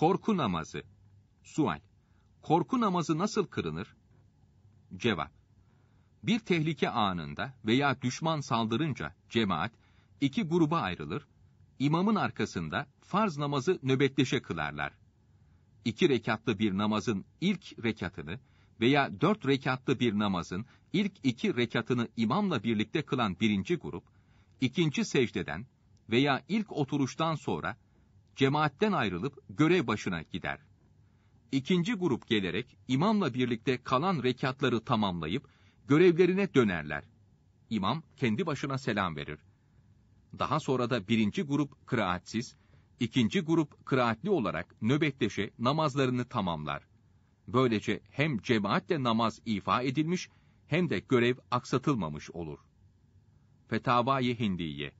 Korku namazı. Sual. Korku namazı nasıl kırılır? Cevap. Bir tehlike anında veya düşman saldırınca cemaat iki gruba ayrılır. İmamın arkasında farz namazı nöbetleşe kılarlar. İki rekatlı bir namazın ilk rekatını veya dört rekatlı bir namazın ilk iki rekatını imamla birlikte kılan birinci grup, ikinci secdeden veya ilk oturuştan sonra cemaatten ayrılıp görev başına gider. İkinci grup gelerek imamla birlikte kalan rekatları tamamlayıp görevlerine dönerler. İmam kendi başına selam verir. Daha sonra da birinci grup kıraatsiz, ikinci grup kıraatli olarak nöbetleşe namazlarını tamamlar. Böylece hem cemaatle namaz ifa edilmiş hem de görev aksatılmamış olur. Fetavai Hindiye